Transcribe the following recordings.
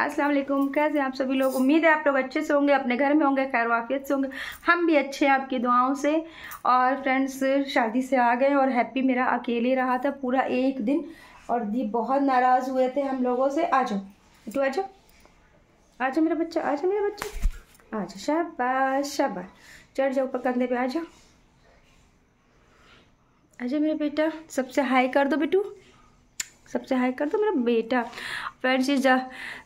अस्सलाम वालेकुम कैसे आप सभी लोग उम्मीद है आप लोग अच्छे से होंगे अपने घर में होंगे खैर वाफियत से होंगे हम भी अच्छे हैं आपकी दुआओं से और फ्रेंड्स शादी से आ गए और हैप्पी मेरा अकेले रहा था पूरा एक दिन और दी बहुत नाराज़ हुए थे हम लोगों से आ जाओ बेटू आ जाओ आ जाओ मेरा बच्चा आ जाओ मेरा बच्चा आ जाओ शाबाश शाबाश चढ़ जाओ ऊपर कंधे पे आ जाओ आ जाओ मेरा बेटा सबसे हाई कर दो बेटू सबसे हाई कर दो मेरा बेटा फ्रेंड्स ये जा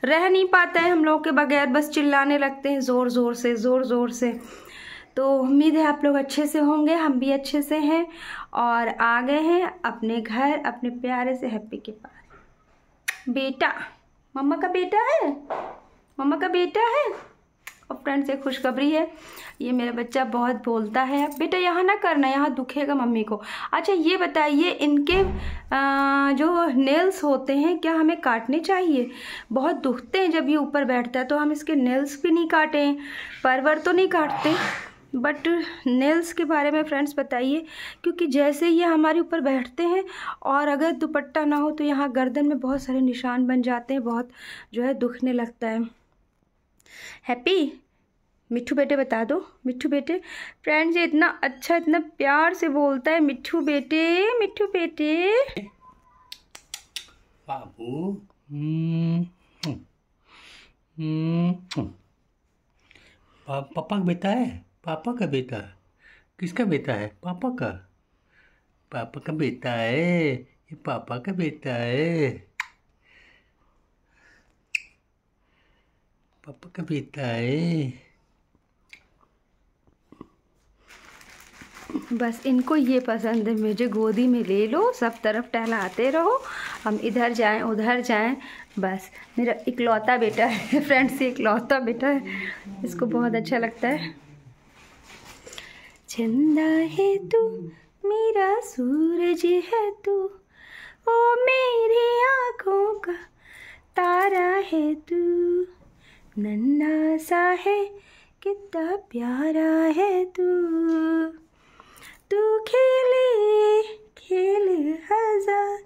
रह नहीं पाता है हम लोग के बगैर बस चिल्लाने लगते हैं ज़ोर ज़ोर से ज़ोर ज़ोर से तो उम्मीद है आप लोग अच्छे से होंगे हम भी अच्छे से हैं और आ गए हैं अपने घर अपने प्यारे से हैप्पी के पास बेटा मम्मा का बेटा है मम्मा का बेटा है अब फ्रेंड्स एक खुशखबरी है ये मेरा बच्चा बहुत बोलता है बेटा यहाँ ना करना यहाँ दुखेगा मम्मी को अच्छा ये बताइए इनके आ, जो नेल्स होते हैं क्या हमें काटने चाहिए बहुत दुखते हैं जब ये ऊपर बैठता है तो हम इसके नेल्स भी नहीं काटें परवर तो नहीं काटते बट नेल्स के बारे में फ्रेंड्स बताइए क्योंकि जैसे ये हमारे ऊपर बैठते हैं और अगर दुपट्टा ना हो तो यहाँ गर्दन में बहुत सारे निशान बन जाते हैं बहुत जो है दुखने लगता है हैप्पी मिट्ठू बेटे बता दो मिट्ठू बेटे फ्रेंड्स ये इतना अच्छा इतना प्यार से बोलता है मिट्ठू बेटे मिट्ठू बेटे बाबू पापा का बेटा है पापा का बेटा किसका बेटा है पापा का पापा का बेटा है ये पापा का बेटा है पापा का पीता है बस इनको ये पसंद है मुझे गोदी में ले लो सब तरफ टहलाते रहो हम इधर जाएं उधर जाएं बस मेरा इकलौता बेटा है फ्रेंड्स से इकलौता बेटा है इसको बहुत अच्छा लगता है चंदा है तू मेरा सूरज है तू ओ मेरी आंखों का तारा है तू नन्ना सा है कितना प्यारा है तू तू खेले खेल हजार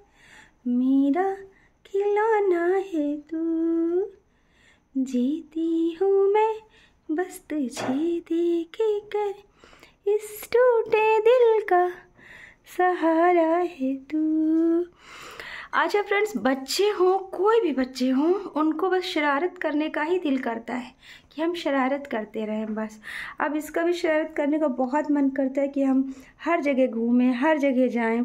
मेरा खिलौना है तू जीती हूँ मैं बस तुझे देख कर इस टूटे दिल का सहारा है तू अच्छा फ्रेंड्स बच्चे हों कोई भी बच्चे हों उनको बस शरारत करने का ही दिल करता है कि हम शरारत करते रहें बस अब इसका भी शरारत करने का बहुत मन करता है कि हम हर जगह घूमें हर जगह जाएं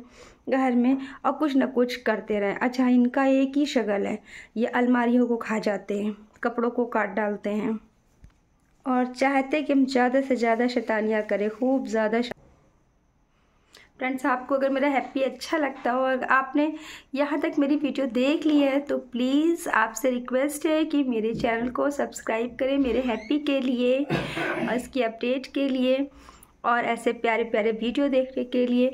घर में और कुछ ना कुछ करते रहें अच्छा इनका एक ही शगल है ये अलमारियों को खा जाते हैं कपड़ों को काट डालते हैं और चाहते कि हम ज़्यादा से ज़्यादा शैतानियाँ करें खूब ज़्यादा फ्रेंड्स आपको अगर मेरा हैप्पी अच्छा लगता हो और आपने यहाँ तक मेरी वीडियो देख ली है तो प्लीज़ आपसे रिक्वेस्ट है कि मेरे चैनल को सब्सक्राइब करें मेरे हैप्पी के लिए और इसकी अपडेट के लिए और ऐसे प्यारे प्यारे वीडियो देखने के लिए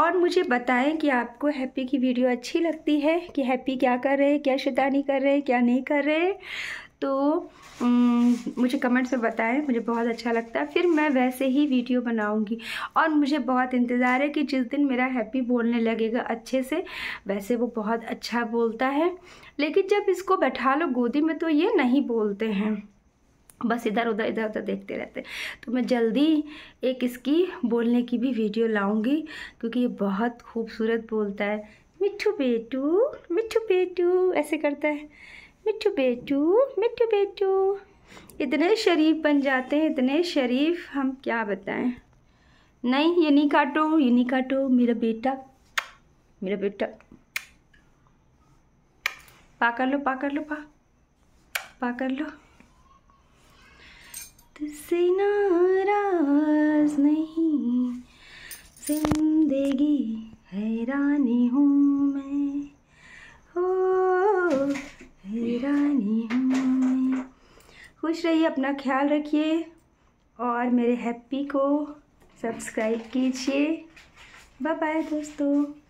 और मुझे बताएं कि आपको हैप्पी की वीडियो अच्छी लगती है कि हैप्पी क्या कर रहे हैं क्या शैतानी कर रहे हैं क्या नहीं कर रहे तो मुझे कमेंट्स में बताएं मुझे बहुत अच्छा लगता है फिर मैं वैसे ही वीडियो बनाऊंगी और मुझे बहुत इंतज़ार है कि जिस दिन मेरा हैप्पी बोलने लगेगा अच्छे से वैसे वो बहुत अच्छा बोलता है लेकिन जब इसको बैठा लो गोदी में तो ये नहीं बोलते हैं बस इधर उधर इधर उधर देखते रहते तो मैं जल्दी एक इसकी बोलने की भी वीडियो लाऊंगी क्योंकि ये बहुत खूबसूरत बोलता है मिठू बेटू मिठू बेटू ऐसे करता है मिट्टू बेटू मिट्टू बेटू इतने शरीफ बन जाते हैं इतने शरीफ हम क्या बताएं नहीं ये नहीं काटो ये नहीं काटो मेरा बेटा मेरा बेटा पा कर लो पा कर लो पा पा कर लो तुझसे नाराज नहीं जिंदगी हैरानी हूँ मैं जानी हूँ खुश रहिए अपना ख्याल रखिए और मेरे हैप्पी को सब्सक्राइब कीजिए बाय बाय दोस्तों